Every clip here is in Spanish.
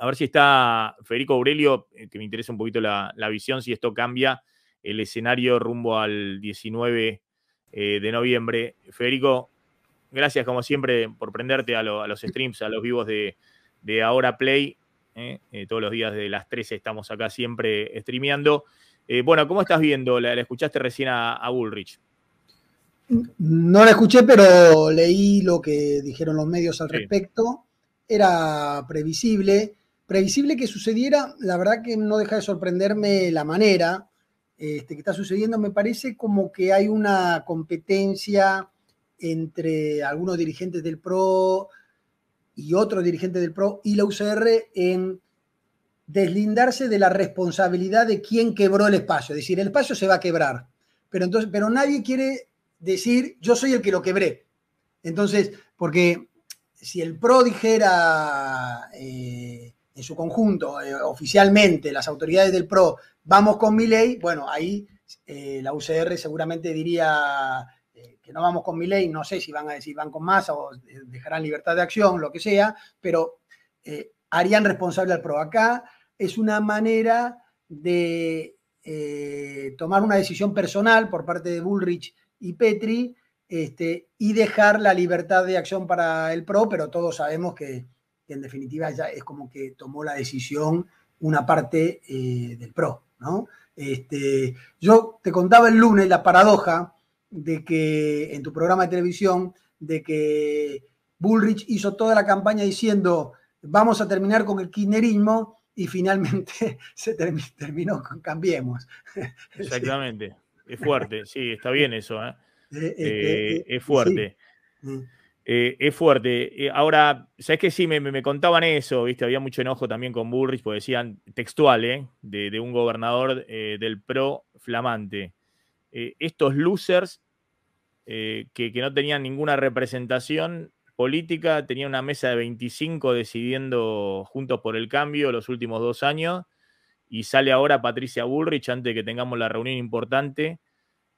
A ver si está Federico Aurelio, eh, que me interesa un poquito la, visión, si esto cambia el escenario rumbo al 19 eh, de noviembre. Federico, gracias como siempre por prenderte a, los streams, a los vivos de, Ahora Play. Eh. todos los días de las 13 estamos acá siempre streameando. bueno, ¿cómo estás viendo? ¿La, escuchaste recién a, Ulrich? Bullrich? No la escuché, pero leí lo que dijeron los medios al respecto. Era previsible previsible que sucediera, la verdad que no deja de sorprenderme la manera este, que está sucediendo. Me parece como que hay una competencia entre algunos dirigentes del PRO y otros dirigentes del PRO y la UCR en deslindarse de la responsabilidad de quién quebró el espacio. Es decir, el espacio se va a quebrar, pero, entonces, pero nadie quiere decir yo soy el que lo quebré. Entonces, porque si el PRO dijera... Eh, en su conjunto, eh, oficialmente, las autoridades del PRO, vamos con mi ley, bueno, ahí eh, la UCR seguramente diría eh, que no vamos con mi ley, no sé si van a decir van con más o dejarán libertad de acción, lo que sea, pero harían responsable al PRO. Acá es una manera de tomar una decisión personal por parte de Bullrich y Petri este, y dejar la libertad de acción para el PRO, pero todos sabemos que que en definitiva ya es como que tomó la decisión una parte eh, del PRO, ¿no? Este, yo te contaba el lunes la paradoja de que en tu programa de televisión, de que Bullrich hizo toda la campaña diciendo vamos a terminar con el kirchnerismo y finalmente se terminó con Cambiemos. Exactamente, es fuerte, sí, está bien eso, ¿eh? Eh, es fuerte. Mm. Eh, es fuerte. Eh, ahora, ¿sabes que Sí, me, contaban eso, ¿viste? Había mucho enojo también con Burrich, porque decían textual, ¿eh? De, un gobernador del PRO flamante. estos losers que, no tenían ninguna representación política, tenían una mesa de 25 decidiendo juntos por el cambio los últimos dos años, y sale ahora Patricia Bullrich antes de que tengamos la reunión importante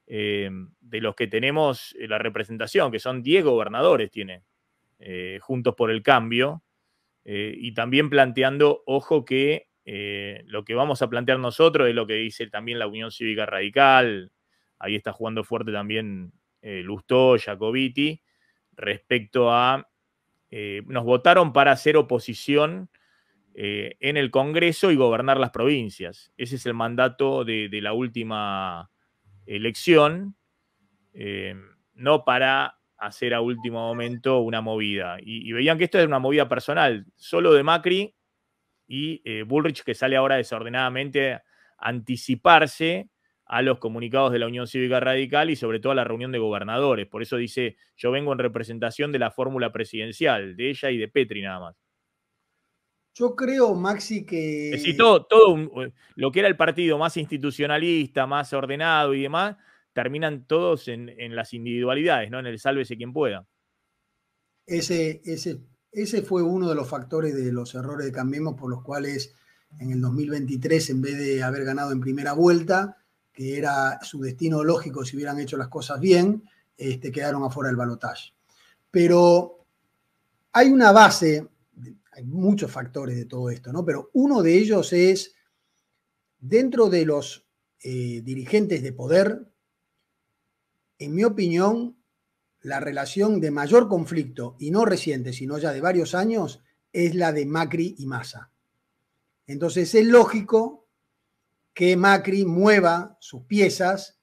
eh, de los que tenemos eh, la representación, que son 10 gobernadores, tiene, eh, juntos por el cambio, y también planteando, ojo, que lo que vamos a plantear nosotros es lo que dice también la Unión Cívica Radical, ahí está jugando fuerte también Lustó, Jacobiti, respecto a, nos votaron para hacer oposición. en el Congreso y gobernar las provincias. Ese es el mandato de la última elección, eh, no para hacer a último momento una movida. Y, veían que esto era una movida personal, solo de Macri y eh, Bullrich, que sale ahora desordenadamente a anticiparse a los comunicados de la Unión Cívica Radical y sobre todo a la reunión de gobernadores. Por eso dice, yo vengo en representación de la fórmula presidencial, de ella y de Petri nada más. Yo creo, Maxi, que. Es todo, eh, lo que era el partido más institucionalista, más ordenado y demás, terminan todos en, las individualidades, ¿no? En el sálvese quien pueda. Ese, ese, ese fue uno de los factores de los errores de Cambiemos por los cuales en el 2023, en vez de haber ganado en primera vuelta, que era su destino lógico si hubieran hecho las cosas bien, este, quedaron afuera del balotaje. Pero hay una base hay muchos factores de todo esto, ¿no? Pero uno de ellos es, dentro de los eh, dirigentes de poder, en mi opinión, la relación de mayor conflicto, y no reciente, sino ya de varios años, es la de Macri y Massa. Entonces es lógico que Macri mueva sus piezas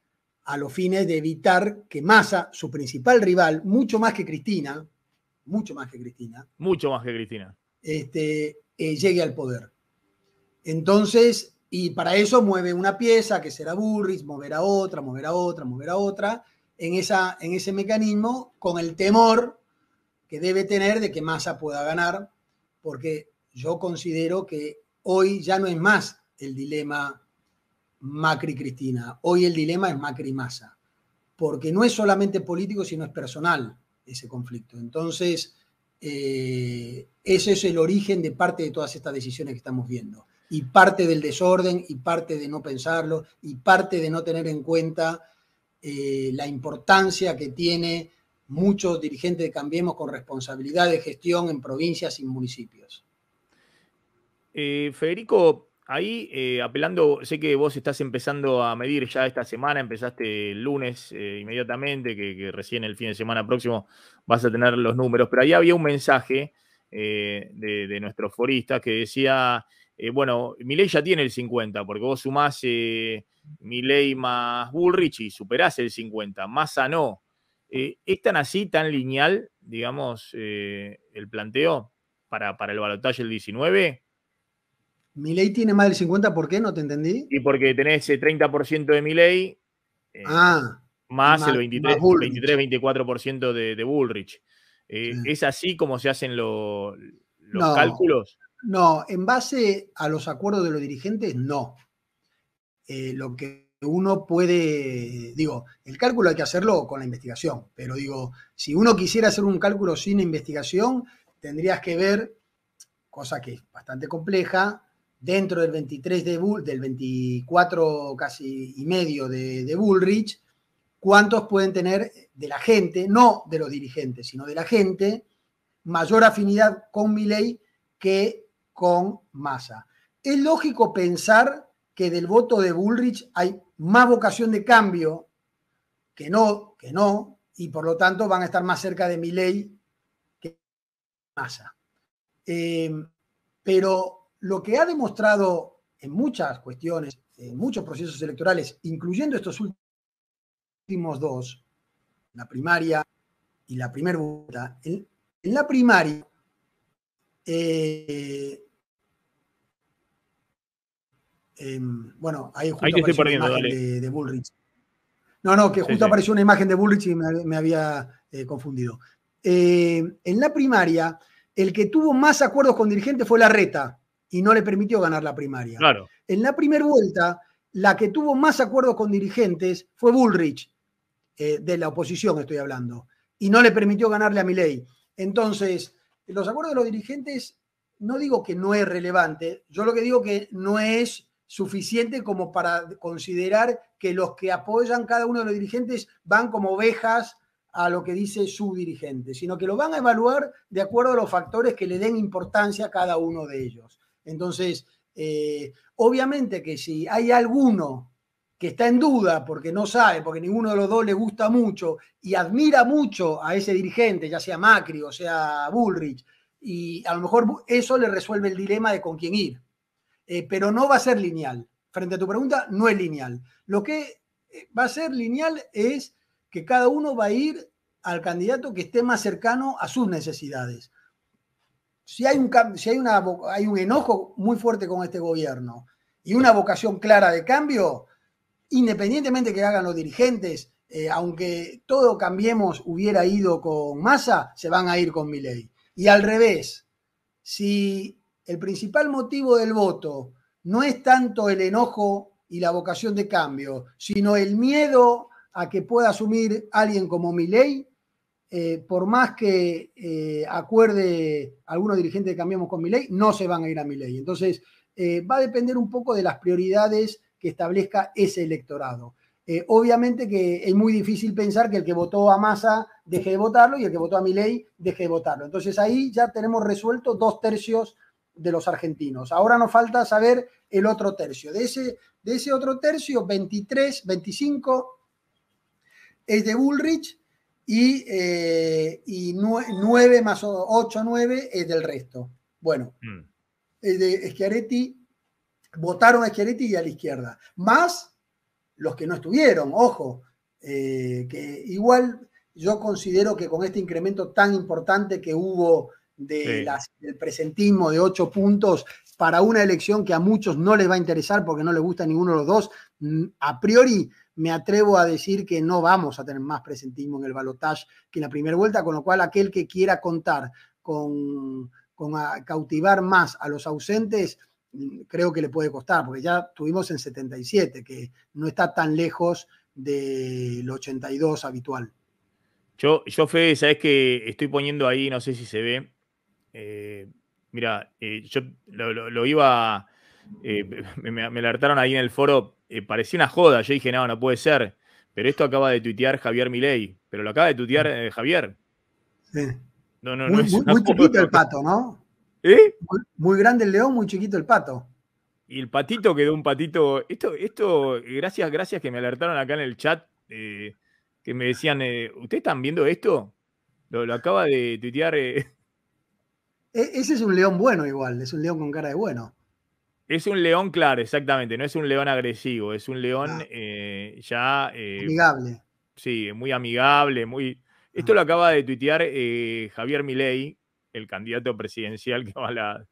a los fines de evitar que Massa, su principal rival, mucho más que Cristina, mucho más que Cristina. Mucho más que Cristina este, eh, llegue al poder. Entonces, y para eso mueve una pieza que será Burris, mover a otra, mover a otra, mover a otra, en, esa, en ese mecanismo con el temor que debe tener de que Massa pueda ganar, porque yo considero que hoy ya no es más el dilema Macri-Cristina, hoy el dilema es Macri-Massa, porque no es solamente político, sino es personal ese conflicto. Entonces, eh, ese es el origen de parte de todas estas decisiones que estamos viendo. Y parte del desorden, y parte de no pensarlo, y parte de no tener en cuenta eh, la importancia que tiene muchos dirigentes de Cambiemos con responsabilidad de gestión en provincias y municipios. Eh, Federico, ahí, eh, apelando, sé que vos estás empezando a medir ya esta semana, empezaste el lunes eh, inmediatamente, que, recién el fin de semana próximo vas a tener los números, pero ahí había un mensaje eh, de, nuestros foristas que decía, bueno, Milei ya tiene el 50, porque vos sumás Milei más Bullrich y superás el 50, más no. ¿Es tan así, tan lineal, digamos, el planteo para, para el balotaje el 19? ley tiene más del 50? ¿Por qué? No te entendí. Y porque tenés el 30% de mi Eh, ah, más, el 23, 23 24% de, de, Bullrich. Eh, ¿Es así como se hacen los cálculos? No, en base a los acuerdos de los dirigentes, no. Eh, lo que uno puede, digo, el cálculo hay que hacerlo con la investigación, pero digo, si uno quisiera hacer un cálculo sin investigación, tendrías que ver, cosa que es bastante compleja, dentro del 23 de Bull, del 24 casi y medio de, Bullrich, cuántos pueden tener de la gente, no de los dirigentes, sino de la gente, mayor afinidad con Milley que con Massa. Es lógico pensar que del voto de Bullrich hay más vocación de cambio que no, que no, y por lo tanto van a estar más cerca de Milley que Massa. Eh, pero lo que ha demostrado en muchas cuestiones, en muchos procesos electorales, incluyendo estos últimos dos, la primaria y la primera vuelta, en, la primaria eh, em, bueno, ahí justo apareció una imagen de, Bullrich. No, no, que justo apareció una imagen de Bullrich y me, había eh, confundido. Eh, en la primaria, el que tuvo más acuerdos con dirigentes fue la reta y no le permitió ganar la primaria. En la primera vuelta, la que tuvo más acuerdos con dirigentes fue Bullrich, eh, de la oposición estoy hablando, y no le permitió ganarle a Milei. Entonces, los acuerdos de los dirigentes, no digo que no es relevante, yo lo que digo que no es suficiente como para considerar que los que apoyan cada uno de los dirigentes van como ovejas a lo que dice su dirigente, sino que lo van a evaluar de acuerdo a los factores que le den importancia a cada uno de ellos. Entonces, eh, obviamente que si hay alguno que está en duda porque no sabe, porque ninguno de los dos le gusta mucho y admira mucho a ese dirigente, ya sea Macri o sea Bullrich, y a lo mejor eso le resuelve el dilema de con quién ir. Eh, pero no va a ser lineal. Frente a tu pregunta, no es lineal. Lo que eh, va a ser lineal es que cada uno va a ir al candidato que esté más cercano a sus necesidades si hay un, si hay una, hay un enojo muy fuerte con este gobierno y una vocación clara de cambio, independientemente que hagan los dirigentes, eh, aunque todo cambiemos hubiera ido con masa, se van a ir con mi ley. Y al revés, si el principal motivo del voto no es tanto el enojo y la vocación de cambio, sino el miedo a que pueda asumir alguien como ley. Eh, por más que eh, acuerde algunos dirigentes que cambiamos con mi ley, no se van a ir a mi ley. Entonces, eh, va a depender un poco de las prioridades que establezca ese electorado. obviamente que es muy difícil pensar que el que votó a Massa deje de votarlo y el que votó a mi ley deje de votarlo. Entonces ahí ya tenemos resuelto dos tercios de los argentinos. Ahora nos falta saber el otro tercio. De ese, de ese otro tercio, 23, 25 es de Bullrich y, eh, 9 más 8, 9 es del resto. Bueno, mm. es de Schiaretti, votaron a Schiaretti y a la izquierda, más los que no estuvieron, ojo, eh, que igual yo considero que con este incremento tan importante que hubo de del presentismo de ocho puntos para una elección que a muchos no les va a interesar porque no les gusta ninguno de los dos, mm, a priori me atrevo a decir que no vamos a tener más presentismo en el Balotage que en la primera vuelta, con lo cual aquel que quiera contar con, ah, cautivar más a los ausentes, mm, creo que le puede costar, porque ya tuvimos en 77, que no está tan lejos del 82 habitual. Yo, yo Fede, sabes que estoy poniendo ahí, no sé si se ve. Eh, mira, eh, yo lo, iba. Eh, me, alertaron ahí en el foro eh, parecía una joda. Yo dije, no, no puede ser. Pero esto acaba de tuitear Javier Milei. Pero lo acaba de tuitear eh, Javier. No, no, muy, no es muy, chiquito el pato, ¿no? ¿Eh? Muy, grande el león, muy chiquito el pato. Y el patito quedó un patito. Esto, esto, gracias, gracias que me alertaron acá en el chat. que me decían, ¿ustedes están viendo esto? Lo, lo acaba de tuitear. E, ese es un león bueno igual, es un león con cara de bueno. Es un león, claro, exactamente. No es un león agresivo, es un león eh, ya. Eh, amigable. Sí, muy amigable, muy. Esto lo acaba de tuitear eh, Javier Milei, el candidato presidencial que va a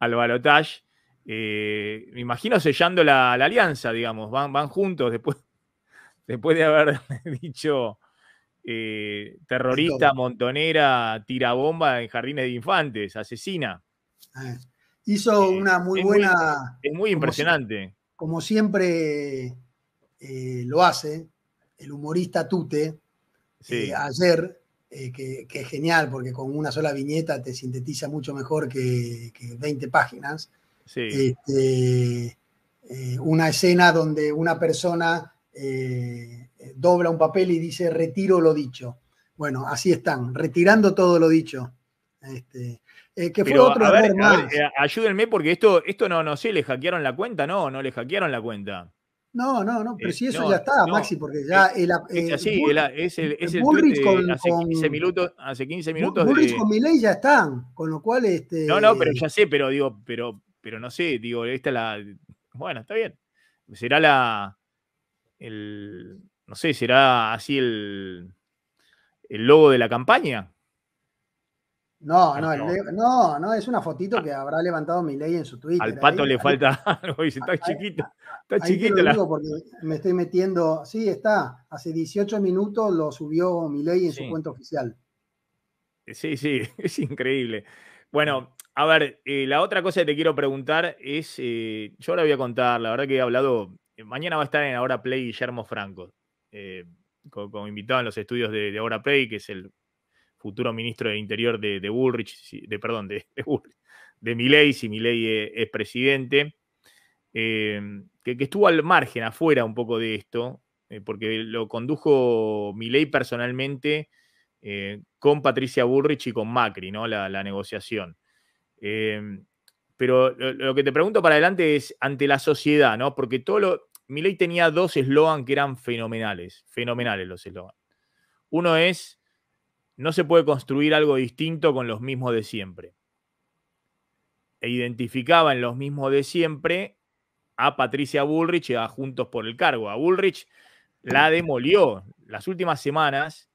al balotage. me imagino sellando la, alianza, digamos. Van, van juntos después, de haber dicho terrorista, montonera, tirabomba en jardines de infantes, asesina hizo una muy buena. es muy impresionante. Como, siempre eh, lo hace, el humorista Tute, eh, ayer, eh, que, es genial porque con una sola viñeta te sintetiza mucho mejor que, 20 páginas. Este, una escena donde una persona dobla un papel y dice retiro lo dicho. Bueno, así están, retirando todo lo dicho. Este, que otro ayúdenme porque esto, esto no, no sé, ¿le hackearon la cuenta? No, no le hackearon la cuenta. No, no, no, pero eh, si eso ya está, Maxi, porque ya es, el, hace 15 minutos, hace 15 minutos Bullrich con ya están, con lo cual este No, no, pero ya sé, pero digo, pero pero no sé, digo, esta la bueno, está bien. Será la no sé, será así el el logo de la campaña. No, no, es una fotito ah. que habrá levantado mi ley en su Twitter. Al ¿eh? pato le falta algo, dice, está chiquito, está chiquito. porque me estoy metiendo, sí, está, hace 18 minutos lo subió mi en su cuenta oficial. Sí, sí, es increíble. Bueno, a ver, eh, la otra cosa que te quiero preguntar es, eh, yo ahora voy a contar, la verdad que he hablado, mañana va a estar en Ahora Play Guillermo Franco, como, invitado en los estudios de Ahora Play, que es el futuro ministro de Interior de, de Bullrich, de, perdón, de, de, si Milley e, es, presidente, eh, que, estuvo al margen, afuera un poco de esto, eh, porque lo condujo Milley personalmente eh, con Patricia Bullrich y con Macri, ¿no? La, negociación. pero lo, que te pregunto para adelante es ante la sociedad, ¿no? Porque todo lo. Milley tenía dos eslogans que eran fenomenales, fenomenales los eslogans. Uno es no se puede construir algo distinto con los mismos de siempre. E identificaba en los mismos de siempre a Patricia Bullrich y a Juntos por el Cargo. A Bullrich la demolió. Las últimas semanas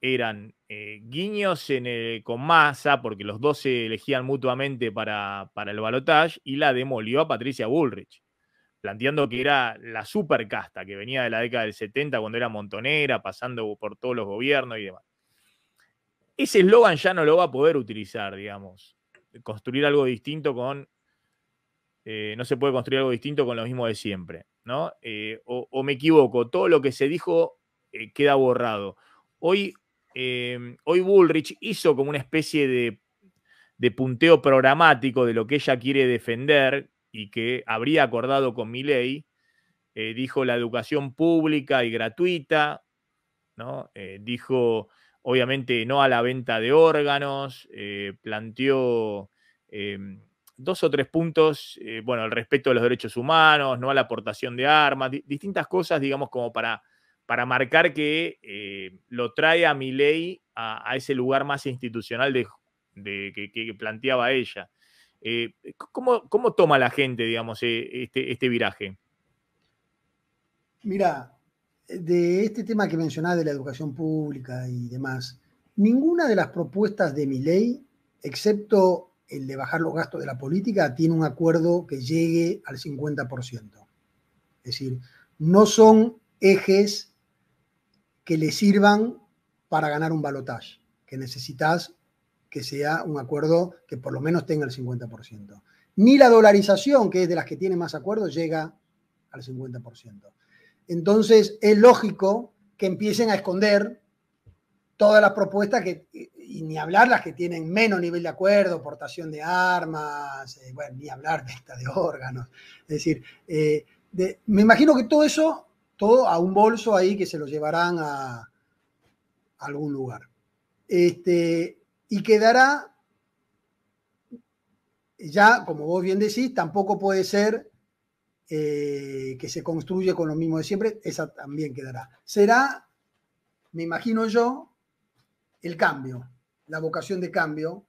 eran eh, guiños eh, con masa, porque los dos se elegían mutuamente para, para el balotaje, y la demolió a Patricia Bullrich, planteando que era la supercasta que venía de la década del 70 cuando era montonera, pasando por todos los gobiernos y demás ese eslogan ya no lo va a poder utilizar, digamos. Construir algo distinto con. Eh, no se puede construir algo distinto con lo mismo de siempre, ¿no? Eh, o, me equivoco, todo lo que se dijo eh, queda borrado. Hoy, em, hoy Bullrich hizo como una especie de, de punteo programático de lo que ella quiere defender y que habría acordado con mi ley. dijo la educación pública y gratuita, ¿no? dijo obviamente no a la venta de órganos, eh, planteó em, dos o tres puntos, eh, bueno, el respeto a los derechos humanos, no a la aportación de armas, distintas cosas, digamos, como para, para marcar que eh, lo trae a mi ley a, ese lugar más institucional de, que, planteaba ella. ¿cómo, toma la gente, digamos, este, este viraje? Mira, de este tema que mencionás de la educación pública y demás, ninguna de las propuestas de mi ley, excepto el de bajar los gastos de la política, tiene un acuerdo que llegue al 50%. Es decir, no son ejes que le sirvan para ganar un balotaje, que necesitas que sea un acuerdo que por lo menos tenga el 50%. Ni la dolarización, que es de las que tiene más acuerdos, llega al 50%. Entonces es lógico que empiecen a esconder todas las propuestas que, y ni hablar las que tienen menos nivel de acuerdo, portación de armas, eh, ni hablar de esta de órganos. Es decir, eh, me imagino que todo eso, todo a un bolso ahí que se lo llevarán a, algún lugar. Este, y quedará, ya como vos bien decís, tampoco puede ser eh, que se construye con lo mismo de siempre, esa también quedará. Será, me imagino yo, el cambio, la vocación de cambio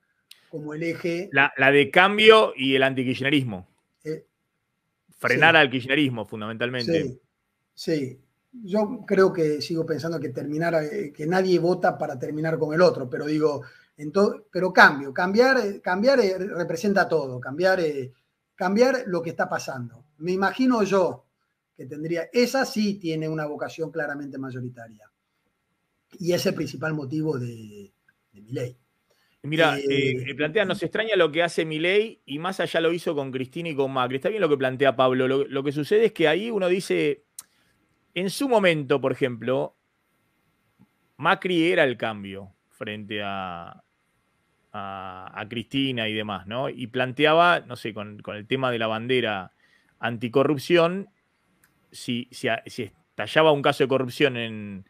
como el eje. La, de cambio y el anti Eh, Frenar al kirchnerismo, fundamentalmente. Sí, sí, Yo creo que sigo pensando que terminar, eh, que nadie vota para terminar con el otro, pero digo, pero cambio. Cambiar, eh, cambiar representa todo. Cambiar, cambiar lo que está pasando me imagino yo que tendría, esa sí tiene una vocación claramente mayoritaria. Y es el principal motivo de, mi ley. Mira, eh, eh, eh, plantea, nos extraña lo que hace ley y más allá lo hizo con Cristina y con Macri. Está bien lo que plantea Pablo. Lo, que sucede es que ahí uno dice, en su momento, por ejemplo, Macri era el cambio frente a, a, Cristina y demás, ¿no? Y planteaba, no sé, con el tema de la bandera anticorrupción, si, si, estallaba un caso de corrupción en,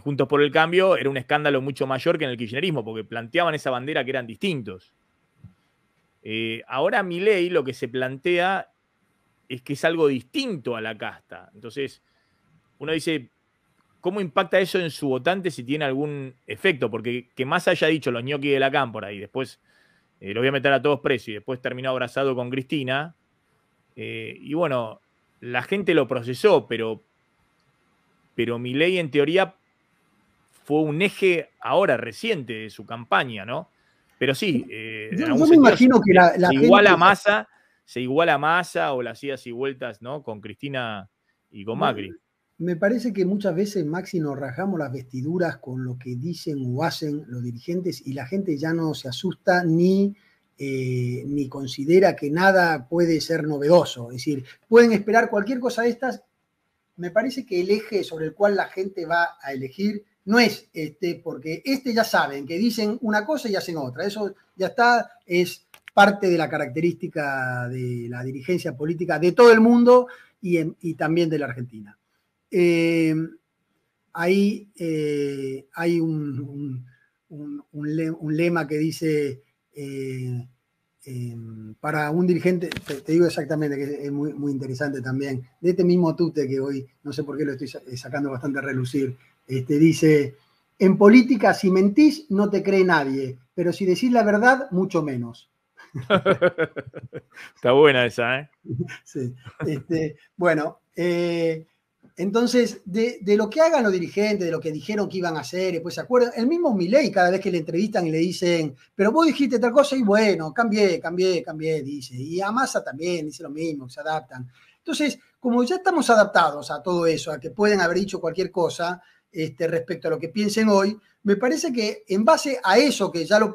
Juntos por el Cambio, era un escándalo mucho mayor que en el kirchnerismo, porque planteaban esa bandera que eran distintos. Eh, ahora mi ley lo que se plantea es que es algo distinto a la casta. Entonces, uno dice, ¿cómo impacta eso en su votante si tiene algún efecto? Porque que más haya dicho los ñoquis de la cámpora y después eh, lo voy a meter a todos presos y después terminó abrazado con Cristina, eh, y bueno, la gente lo procesó, pero, pero ley en teoría fue un eje ahora reciente de su campaña, ¿no? Pero sí, se, que iguala masa, se masa o las idas y vueltas, ¿no? Con Cristina y con Macri. Me parece que muchas veces, Maxi, nos rajamos las vestiduras con lo que dicen o hacen los dirigentes y la gente ya no se asusta ni eh, ni considera que nada puede ser novedoso. Es decir, pueden esperar cualquier cosa de estas. Me parece que el eje sobre el cual la gente va a elegir no es este, porque este ya saben que dicen una cosa y hacen otra. Eso ya está, es parte de la característica de la dirigencia política de todo el mundo y, también de la Argentina. Eh, ahí eh, hay un lema que dice eh, em, para un dirigente, te, digo exactamente que es muy, interesante también, de este mismo tute que hoy, no sé por qué lo estoy eh, sacando bastante a relucir, este, dice, en política si mentís no te cree nadie, pero si decís la verdad, mucho menos. Está buena esa, ¿eh? Sí. Este, bueno, eh, entonces, de, lo que hagan los dirigentes, de lo que dijeron que iban a hacer, pues se acuerdan. El mismo Milei, cada vez que le entrevistan y le dicen, pero vos dijiste tal cosa y bueno, cambié, cambié, cambié, dice. Y Amasa también dice lo mismo, se adaptan. Entonces, como ya estamos adaptados a todo eso, a que pueden haber dicho cualquier cosa, este, respecto a lo que piensen hoy, me parece que en base a eso que ya lo,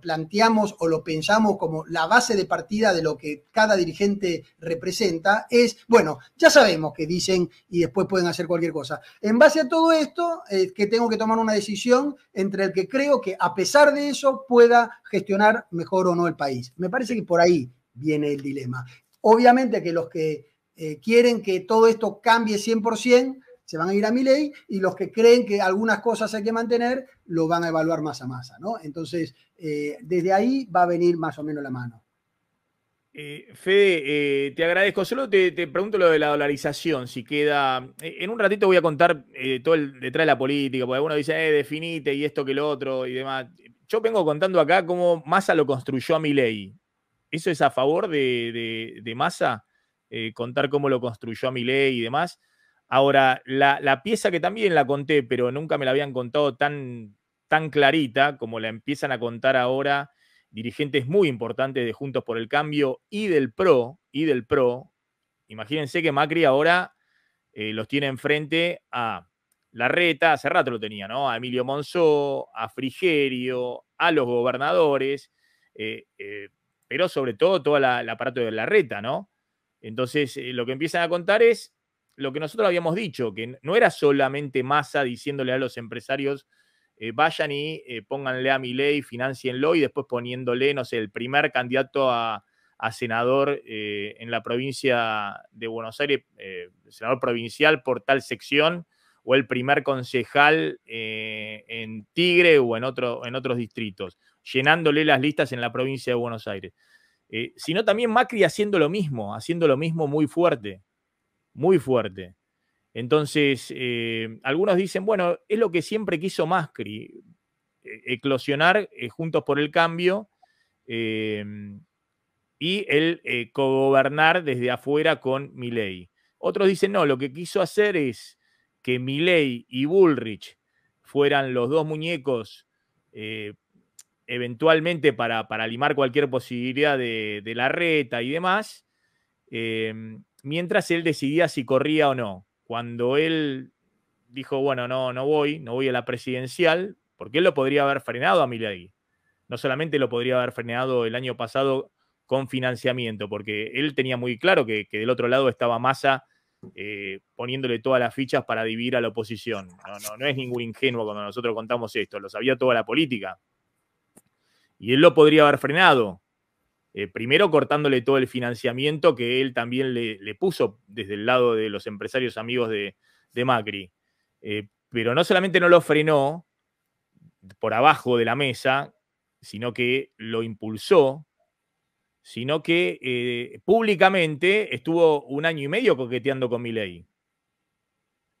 planteamos o lo pensamos como la base de partida de lo que cada dirigente representa, es, bueno, ya sabemos que dicen y después pueden hacer cualquier cosa. En base a todo esto, eh, que tengo que tomar una decisión entre el que creo que a pesar de eso pueda gestionar mejor o no el país. Me parece que por ahí viene el dilema. Obviamente que los que eh, quieren que todo esto cambie 100%, se van a ir a mi ley y los que creen que algunas cosas hay que mantener lo van a evaluar más a masa, ¿no? Entonces, eh, desde ahí va a venir más o menos la mano. Eh, Fede, eh, te agradezco. Solo te, pregunto lo de la dolarización, si queda. En un ratito voy a contar todo el detrás de la política, porque algunos dicen, eh, definite y esto que lo otro y demás. Yo vengo contando acá cómo masa lo construyó a mi ley. ¿Eso es a favor de, de, de Massa? contar cómo lo construyó a mi ley y demás. Ahora, la, pieza que también la conté, pero nunca me la habían contado tan, tan clarita como la empiezan a contar ahora dirigentes muy importantes de Juntos por el Cambio y del PRO, y del PRO. Imagínense que Macri ahora eh, los tiene enfrente a Larreta, hace rato lo tenía, ¿no? A Emilio Monzó, a Frigerio, a los gobernadores, eh, eh, pero sobre todo todo la, el aparato de Larreta, ¿no? Entonces, lo que empiezan a contar es lo que nosotros habíamos dicho, que no era solamente masa diciéndole a los empresarios, eh, vayan y eh, pónganle a mi ley, financienlo y después poniéndole, no sé, el primer candidato a, senador eh, en la provincia de Buenos Aires, senador provincial por tal sección, o el primer concejal en Tigre o en, en otros distritos, llenándole las listas en la provincia de Buenos Aires. sino también Macri haciendo lo mismo, haciendo lo mismo muy fuerte muy fuerte. Entonces, eh, algunos dicen, bueno, es lo que siempre quiso Mascri, eh, eclosionar eh, juntos por el cambio em, y el gobernar desde afuera con Milei. Otros dicen, no, lo que quiso hacer es que Milei y Bullrich fueran los dos muñecos eventualmente para, para, limar cualquier posibilidad de, de la reta y demás em, mientras él decidía si corría o no. Cuando él dijo, bueno, no, no voy, no voy a la presidencial, porque él lo podría haber frenado a Milady. No solamente lo podría haber frenado el año pasado con financiamiento, porque él tenía muy claro que, que del otro lado estaba Massa eh, poniéndole todas las fichas para dividir a la oposición. No, no, no es ningún ingenuo cuando nosotros contamos esto, lo sabía toda la política. Y él lo podría haber frenado, eh, primero cortándole todo el financiamiento que él también le, puso desde el lado de los empresarios amigos de, Macri. Eh, pero no solamente no lo frenó por abajo de la mesa, sino que lo impulsó, sino que eh, públicamente estuvo un año y medio coqueteando con Milei.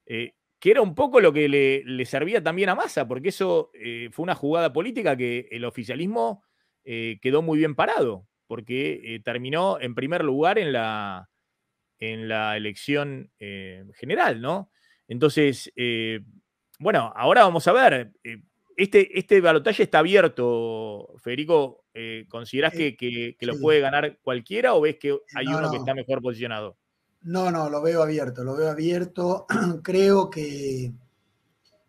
que era un poco lo que le, servía también a Massa, porque eso fue una jugada política que el oficialismo quedó muy bien parado porque eh, terminó en primer lugar en la, en la elección eh, general, ¿no? Entonces, eh, bueno, ahora vamos a ver. Este, este balotaje está abierto, Federico. ¿Considerás que, lo puede ganar cualquiera o ves que hay uno que está mejor posicionado? No, no, lo veo abierto, lo veo abierto. Creo que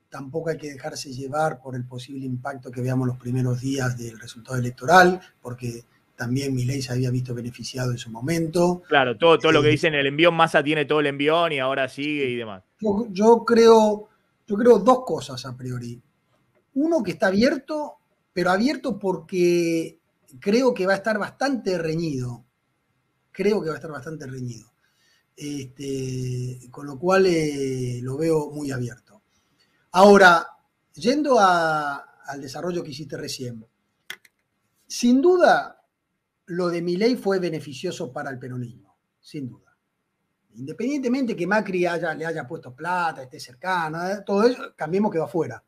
tampoco hay que dejarse llevar por el posible impacto que veamos los primeros días del resultado electoral, porque también ley se había visto beneficiado en su momento. Claro, todo, todo lo que eh, dicen, el envión masa tiene todo el envión y ahora sigue y demás. Yo, creo, yo creo dos cosas a priori. Uno que está abierto, pero abierto porque creo que va a estar bastante reñido. Creo que va a estar bastante reñido. Este, con lo cual eh, lo veo muy abierto. Ahora, yendo al desarrollo que hiciste recién, sin duda lo de ley fue beneficioso para el peronismo, sin duda. Independientemente que Macri haya, le haya puesto plata, esté cercano, eh, todo eso, cambiemos quedó afuera.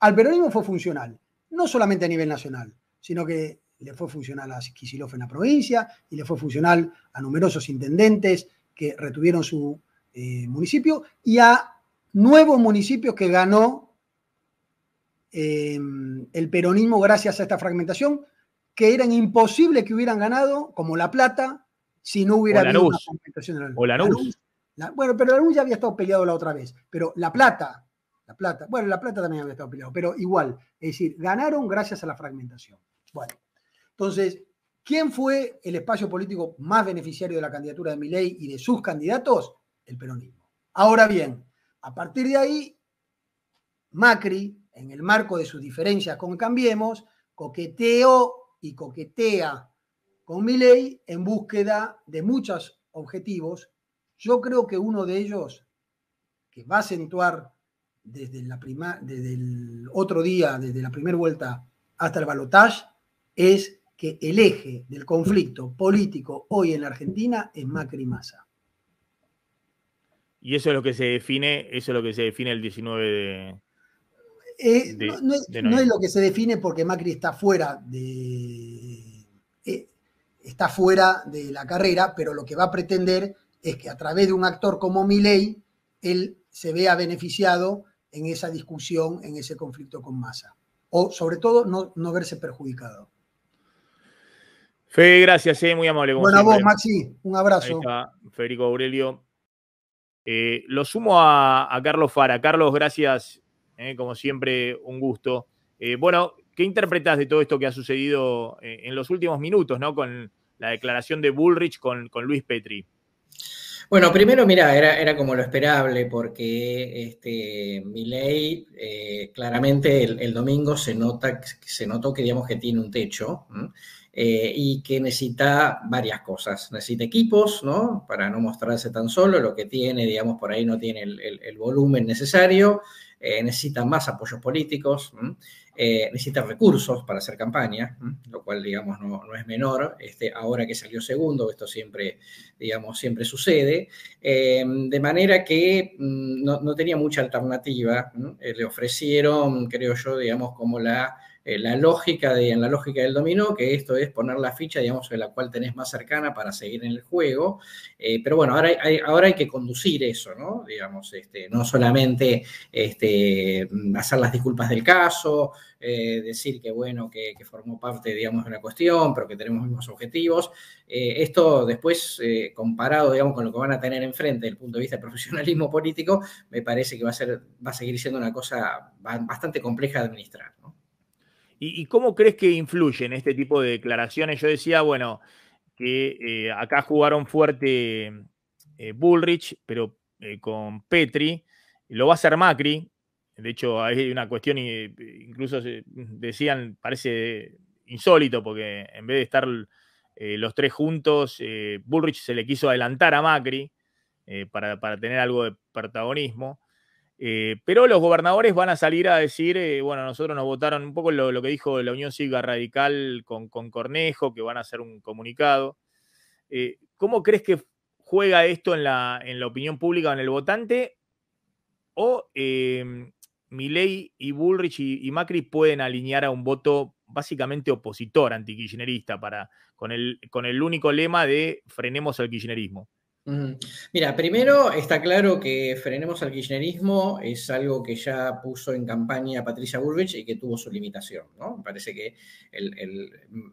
Al peronismo fue funcional, no solamente a nivel nacional, sino que le fue funcional a Kicillof en la provincia y le fue funcional a numerosos intendentes que retuvieron su eh, municipio y a nuevos municipios que ganó em, el peronismo gracias a esta fragmentación, que eran imposibles que hubieran ganado, como La Plata, si no hubiera habido una de la O La bueno, pero Luz ya había estado peleado la otra vez. Pero La Plata, La Plata, bueno, La Plata también había estado peleado, pero igual. Es decir, ganaron gracias a la fragmentación. Bueno, entonces, ¿quién fue el espacio político más beneficiario de la candidatura de Milei y de sus candidatos? El peronismo. Ahora bien, a partir de ahí, Macri, en el marco de sus diferencias con Cambiemos, coqueteó y coquetea con mi ley en búsqueda de muchos objetivos. Yo creo que uno de ellos, que va a acentuar desde, la prima, desde el otro día, desde la primera vuelta hasta el balotaje, es que el eje del conflicto político hoy en la Argentina es Macri Massa. Y eso es lo que se define, eso es lo que se define el 19 de, eh, no, es, lo que se define porque Macri está fuera de. Eh, está fuera de la carrera, pero lo que va a pretender es que a través de un actor como Milei, él se vea beneficiado en esa discusión, en ese conflicto con Massa. O sobre todo, no, verse perjudicado. Fede, gracias, eh, muy amable. bueno, Maxi, un abrazo. Federico Aurelio. lo sumo a, a Carlos Fara. Carlos, gracias ¿eh? como siempre, un gusto. Eh, bueno, ¿qué interpretas de todo esto que ha sucedido eh, en los últimos minutos, ¿no? Con la declaración de Bullrich con, Luis Petri. Bueno, primero, mira, era, como lo esperable, porque este, Milei, claramente el, domingo se, nota, se notó que, digamos, que tiene un techo y que necesita varias cosas. Necesita equipos, ¿no? Para no mostrarse tan solo, lo que tiene, digamos, por ahí no tiene el volumen necesario. Eh, necesita más apoyos políticos, eh, necesita recursos para hacer campaña, lo cual, digamos, no, es menor. Este, ahora que salió segundo, esto siempre, digamos, siempre sucede. Eh, de manera que mm, no, no tenía mucha alternativa. le ofrecieron, creo yo, digamos, como la eh, la lógica de, en la lógica del dominó, que esto es poner la ficha, digamos, de la cual tenés más cercana para seguir en el juego. Eh, pero bueno, ahora hay, ahora hay que conducir eso, ¿no? Digamos, este, no solamente este, hacer las disculpas del caso, eh, decir que bueno, que, formó parte, digamos, de una cuestión, pero que tenemos mismos objetivos. esto después, comparado, digamos, con lo que van a tener enfrente desde el punto de vista del profesionalismo político, me parece que va a, ser, va a seguir siendo una cosa bastante compleja de administrar. ¿no? ¿Y, cómo crees que influyen este tipo de declaraciones? Yo decía, bueno, que eh, acá jugaron fuerte eh, Bullrich, pero eh, con Petri. Lo va a hacer Macri. De hecho, hay una cuestión, incluso decían, parece insólito, porque en vez de estar los tres juntos, Bullrich se le quiso adelantar a Macri para, para tener algo de protagonismo. Eh, pero los gobernadores van a salir a decir, eh, bueno, nosotros nos votaron un poco lo, que dijo la Unión Cívica Radical con, Cornejo, que van a hacer un comunicado. Eh, ¿Cómo crees que juega esto en la, opinión pública, en el votante? ¿O Milei y Bullrich y, Macri pueden alinear a un voto básicamente opositor antiquinerista para, con, el, único lema de frenemos el kirchnerismo? Mira, primero está claro que frenemos al kirchnerismo es algo que ya puso en campaña Patricia Bullrich y que tuvo su limitación, ¿no? Parece que el,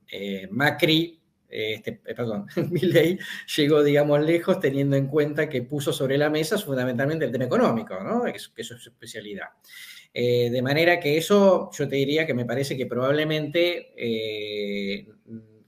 eh, Macri, eh, este, eh, perdón, Milley llegó, digamos, lejos teniendo en cuenta que puso sobre la mesa fundamentalmente el tema económico, ¿no? Que es, es su especialidad. de manera que eso, yo te diría que me parece que probablemente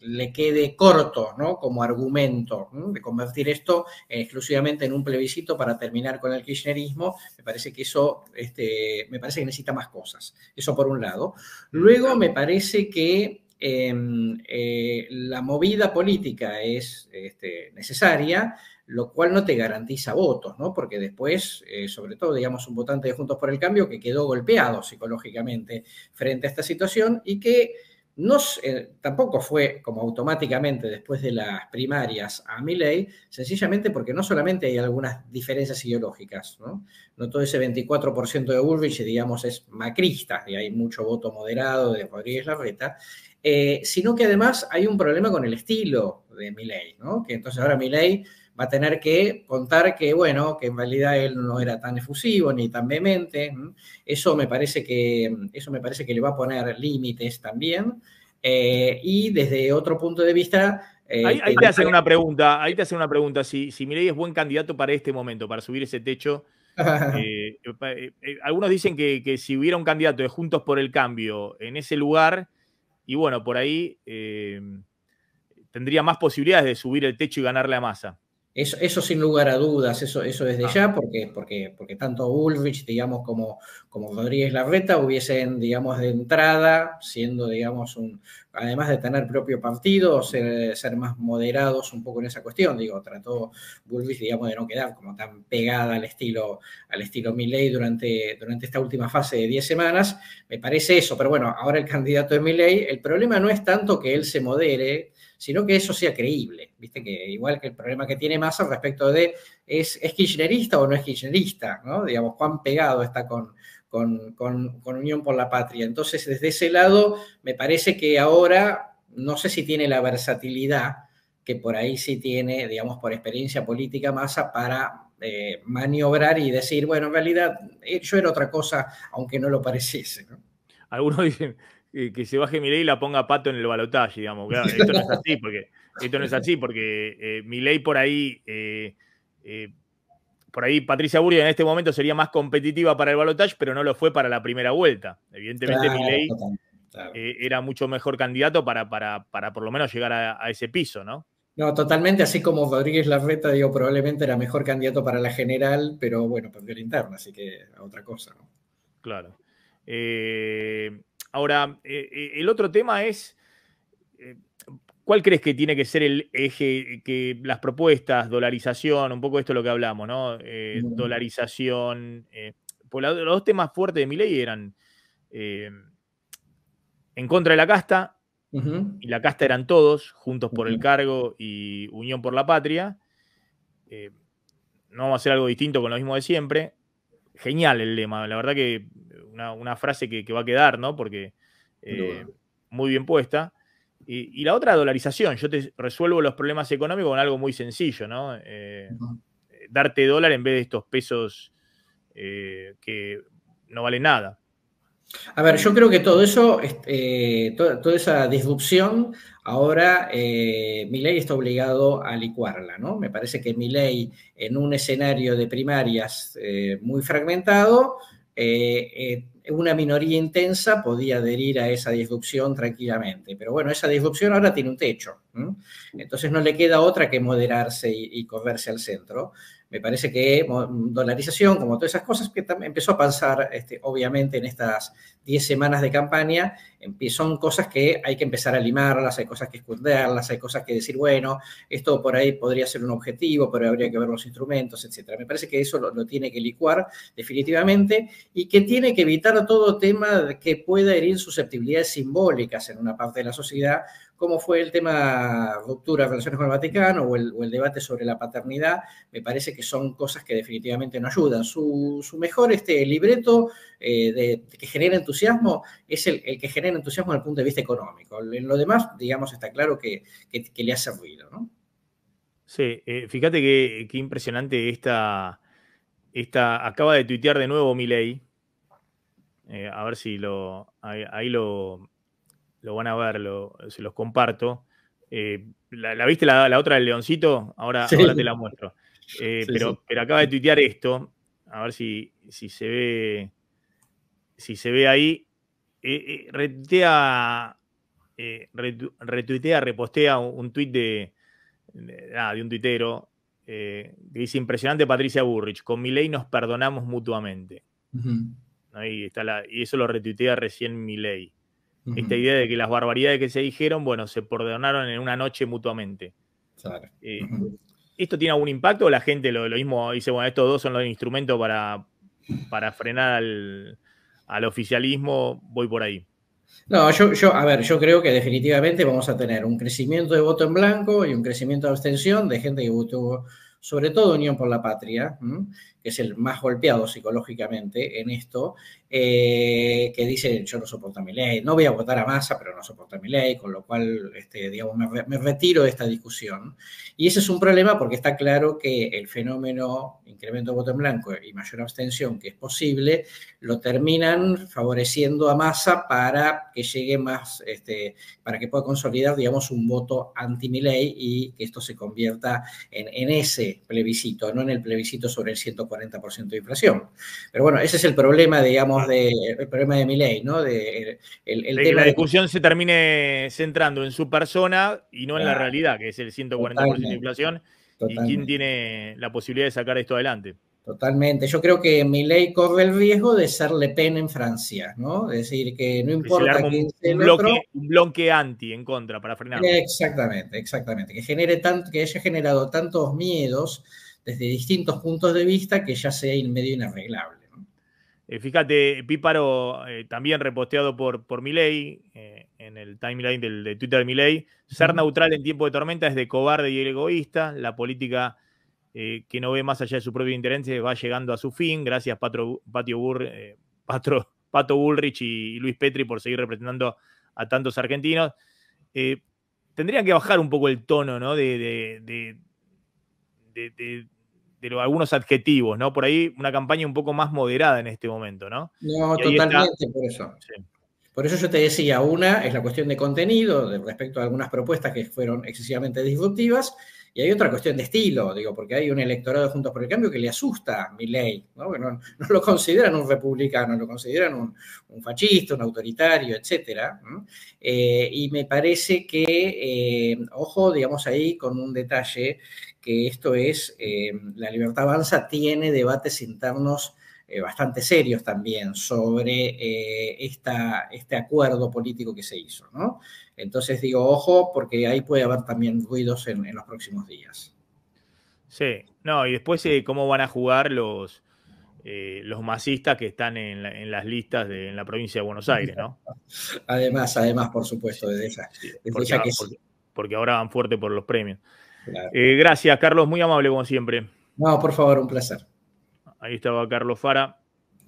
le quede corto ¿no? como argumento de convertir esto eh, exclusivamente en un plebiscito para terminar con el kirchnerismo, me parece que eso, este, me parece que necesita más cosas. Eso por un lado. Luego me parece que em, eh, la movida política es este, necesaria, lo cual no te garantiza votos, ¿no? Porque después, eh, sobre todo, digamos, un votante de Juntos por el Cambio que quedó golpeado psicológicamente frente a esta situación y que no, eh, tampoco fue como automáticamente después de las primarias a mi sencillamente porque no solamente hay algunas diferencias ideológicas, ¿no? no todo ese 24% de Bullrich, digamos, es macrista, y hay mucho voto moderado de Rodríguez Larreta, eh, sino que además hay un problema con el estilo de mi ¿no? que entonces ahora mi va a tener que contar que, bueno, que en realidad él no era tan efusivo ni tan vehemente. Eso me parece que, eso me parece que le va a poner límites también. Eh, y desde otro punto de vista... Eh, ahí, te hacen una pregunta, ahí te hacen una pregunta. Si, si Mireille es buen candidato para este momento, para subir ese techo, eh, algunos dicen que, que, si hubiera un candidato de Juntos por el Cambio en ese lugar, y bueno, por ahí tendría más posibilidades de subir el techo y ganarle a masa. Eso, sin lugar a dudas, eso, eso desde ah. ya, porque, porque, porque tanto Ulrich, digamos, como, como Rodríguez Larreta hubiesen, digamos, de entrada, siendo, digamos, un, además de tener propio partido, ser, más moderados un poco en esa cuestión. Digo, trató Ulrich, digamos, de no quedar como tan pegada al estilo, al estilo Milley durante, durante esta última fase de 10 semanas. Me parece eso, pero bueno, ahora el candidato de Milley, el problema no es tanto que él se modere, sino que eso sea creíble. Viste que igual que el problema que tiene Massa respecto de es, kirchnerista o no es kirchnerista, ¿no? Digamos, cuán pegado está con, con, con, Unión por la Patria. Entonces, desde ese lado, me parece que ahora no sé si tiene la versatilidad que por ahí sí tiene, digamos, por experiencia política Massa para eh, maniobrar y decir, bueno, en realidad eh, yo era otra cosa, aunque no lo pareciese. Algunos dicen, que se baje Milei y la ponga Pato en el balotaje, digamos. esto no es así porque, esto no es así porque eh, Milei por ahí, eh, eh, por ahí Patricia Burri en este momento sería más competitiva para el balotaje, pero no lo fue para la primera vuelta. Evidentemente claro, Milei era mucho mejor candidato para, para, por lo menos llegar a, ese piso, ¿no? No, totalmente, así como Rodríguez Larreta, digo, probablemente era mejor candidato para la general, pero bueno, perdió la interna, así que otra cosa, ¿no? Claro. Eh, Ahora, eh, eh, el otro tema es, eh, ¿cuál crees que tiene que ser el eje, que las propuestas, dolarización, un poco esto es lo que hablamos, ¿no? dolarización, pues los dos temas fuertes de mi ley eran en contra de la casta, y la casta eran todos, juntos por el cargo y unión por la patria. no vamos a hacer algo distinto con lo mismo de siempre. Genial el lema, la verdad que una, frase que, va a quedar, ¿no? Porque eh, muy bien puesta. Y, la otra, dolarización. Yo te resuelvo los problemas económicos con algo muy sencillo, ¿no? Eh, darte dólar en vez de estos pesos eh, que no valen nada. A ver, yo creo que todo eso, toda, esa disrupción, ahora mi ley está obligado a licuarla, ¿no? Me parece que mi ley en un escenario de primarias muy fragmentado, eh, eh, una minoría intensa podía adherir a esa disrupción tranquilamente. Pero bueno, esa disrupción ahora tiene un techo. Entonces no le queda otra que moderarse y, y correrse al centro. Me parece que dolarización, como todas esas cosas, que empezó a pasar, este, obviamente, en estas 10 semanas de campaña, son cosas que hay que empezar a limarlas, hay cosas que esconderlas, hay cosas que decir, bueno, esto por ahí podría ser un objetivo, pero habría que ver los instrumentos, etc. Me parece que eso lo, lo tiene que licuar definitivamente y que tiene que evitar todo tema que pueda herir susceptibilidades simbólicas en una parte de la sociedad Cómo fue el tema ruptura de relaciones con el Vaticano o el, debate sobre la paternidad, me parece que son cosas que definitivamente no ayudan. Su, mejor este, libreto eh, que genera entusiasmo es el, que genera entusiasmo desde el punto de vista económico. En lo demás, digamos, está claro que, le hace ruido, Sí, eh, fíjate qué impresionante esta, esta... Acaba de tuitear de nuevo Milei. Eh, a ver si lo ahí lo, lo van a ver, se los comparto. Eh, ¿la, viste la, otra del leoncito? Ahora, ahora te la muestro. Eh, pero, pero acaba de tuitear esto, a ver si, si se ve si se ve ahí. Eh, eh retuitea, repostea un, tuit de, de, ah, un tuitero. que dice impresionante Patricia Burrich, con mi ley nos perdonamos mutuamente. ahí está y eso lo retuitea recién mi ley esta idea de que las barbaridades que se dijeron, bueno, se perdonaron en una noche mutuamente. Eh, ¿Esto tiene algún impacto o la gente lo, lo, mismo dice, bueno, estos dos son los instrumentos para, para frenar al, oficialismo? Voy por ahí. No, yo, a ver, yo creo que definitivamente vamos a tener un crecimiento de voto en blanco y un crecimiento de abstención de gente que votó sobre todo Unión por la Patria, que es el más golpeado psicológicamente en esto, eh, que dice yo no soporto mi ley, no voy a votar a masa, pero no soporto mi ley, con lo cual, este, digamos, me, retiro de esta discusión. Y ese es un problema porque está claro que el fenómeno incremento de voto en blanco y mayor abstención que es posible, lo terminan favoreciendo a masa para que llegue más, este, para que pueda consolidar, digamos, un voto anti mi ley y que esto se convierta en, en ese plebiscito, no en el plebiscito sobre el 140 40% de inflación. Pero bueno, ese es el problema, digamos, de, el problema de mi ¿no? De, que la discusión se termine centrando en su persona y no en la realidad, que es el 140% de inflación y quién tiene la posibilidad de sacar esto adelante. Totalmente. Yo creo que Milei corre el riesgo de ser Le Pen en Francia, ¿no? Es decir, que no importa que un, bloque, bloque anti en contra para frenar. Exactamente, exactamente. Que genere tanto, que haya generado tantos miedos desde distintos puntos de vista que ya sea medio inarreglable. Eh, fíjate, Píparo, eh, también reposteado por, por Milei, eh, en el timeline del, de Twitter de Milei, ser neutral en tiempo de tormenta es de cobarde y egoísta, la política que no ve más allá de su propio interés va llegando a su fin, gracias Patro, Patio Patro, Pato Bullrich y, Luis Petri por seguir representando a tantos argentinos. tendrían que bajar un poco el tono ¿no? de de algunos adjetivos, ¿no? Por ahí una campaña un poco más moderada en este momento, ¿no? No, totalmente, por eso. Por eso yo te decía, una es la cuestión de contenido respecto a algunas propuestas que fueron excesivamente disruptivas, y hay otra cuestión de estilo, digo, porque hay un electorado Juntos por el Cambio que le asusta a ley, ¿no? Que no, lo consideran un republicano, lo consideran un, un fascista, un autoritario, etc. Eh, y me parece que, eh, ojo, digamos ahí con un detalle que esto es, eh, la libertad avanza tiene debates internos eh, bastante serios también sobre eh, esta, este acuerdo político que se hizo. ¿no? Entonces digo, ojo, porque ahí puede haber también ruidos en, los próximos días. Sí, no, y después cómo van a jugar los, los masistas que están en, las listas en la provincia de Buenos Aires, ¿no? Además, además, por supuesto, de esa, porque, ahora van fuerte por los premios. Eh, gracias, Carlos, muy amable como siempre. No, por favor, un placer. Ahí estaba Carlos Fara,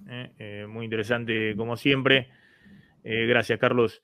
eh, eh, muy interesante como siempre. gracias, Carlos.